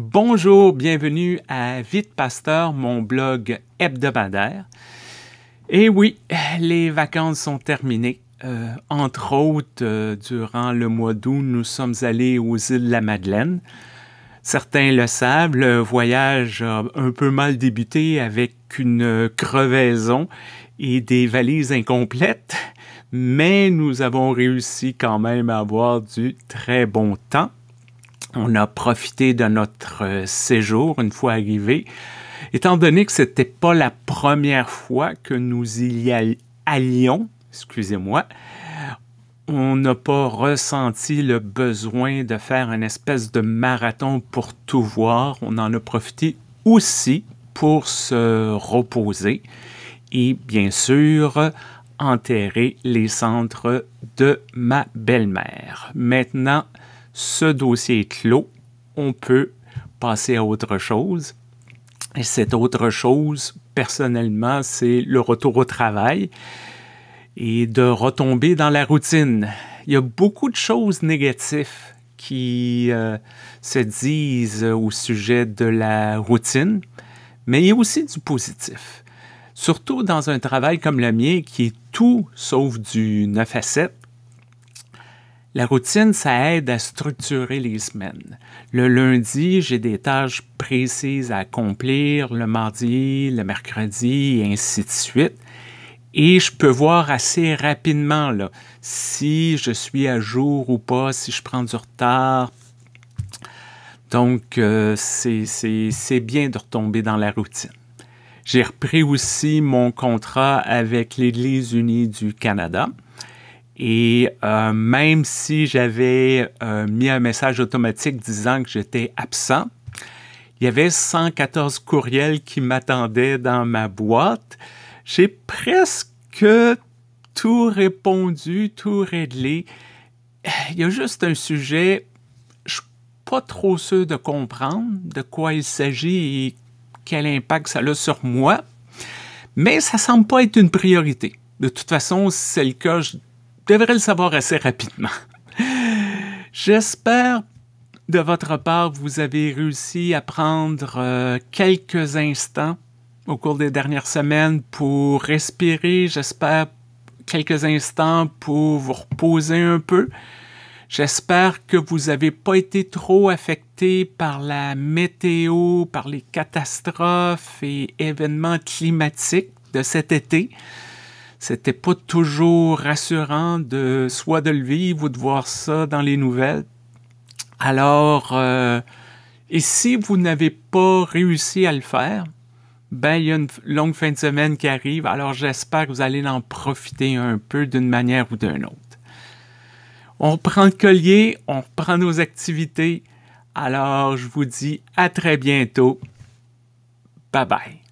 Bonjour, bienvenue à Vite Pasteur, mon blog hebdomadaire. Et oui, les vacances sont terminées. Euh, entre autres, euh, durant le mois d'août, nous sommes allés aux îles la Madeleine. Certains le savent, le voyage a un peu mal débuté avec une crevaison et des valises incomplètes, mais nous avons réussi quand même à avoir du très bon temps. On a profité de notre euh, séjour une fois arrivé. Étant donné que ce n'était pas la première fois que nous y allions, excusez-moi, on n'a pas ressenti le besoin de faire une espèce de marathon pour tout voir. On en a profité aussi pour se reposer et bien sûr enterrer les centres de ma belle-mère. Maintenant, ce dossier est clos. On peut passer à autre chose. Et cette autre chose, personnellement, c'est le retour au travail et de retomber dans la routine. Il y a beaucoup de choses négatives qui euh, se disent au sujet de la routine, mais il y a aussi du positif. Surtout dans un travail comme le mien qui est tout sauf du 9 à 7, la routine, ça aide à structurer les semaines. Le lundi, j'ai des tâches précises à accomplir, le mardi, le mercredi, et ainsi de suite. Et je peux voir assez rapidement là, si je suis à jour ou pas, si je prends du retard. Donc, euh, c'est bien de retomber dans la routine. J'ai repris aussi mon contrat avec l'Église unie du Canada. Et euh, même si j'avais euh, mis un message automatique disant que j'étais absent, il y avait 114 courriels qui m'attendaient dans ma boîte. J'ai presque tout répondu, tout réglé. Eh, il y a juste un sujet, je suis pas trop sûr de comprendre de quoi il s'agit et quel impact ça a sur moi, mais ça semble pas être une priorité. De toute façon, c'est le cas, je devrais le savoir assez rapidement. J'espère de votre part, vous avez réussi à prendre euh, quelques instants au cours des dernières semaines pour respirer, j'espère quelques instants pour vous reposer un peu. J'espère que vous n'avez pas été trop affecté par la météo, par les catastrophes et événements climatiques de cet été c'était pas toujours rassurant de soit de le vivre ou de voir ça dans les nouvelles. Alors, euh, et si vous n'avez pas réussi à le faire, ben il y a une longue fin de semaine qui arrive. Alors j'espère que vous allez en profiter un peu d'une manière ou d'une autre. On prend le collier, on prend nos activités. Alors je vous dis à très bientôt. Bye bye.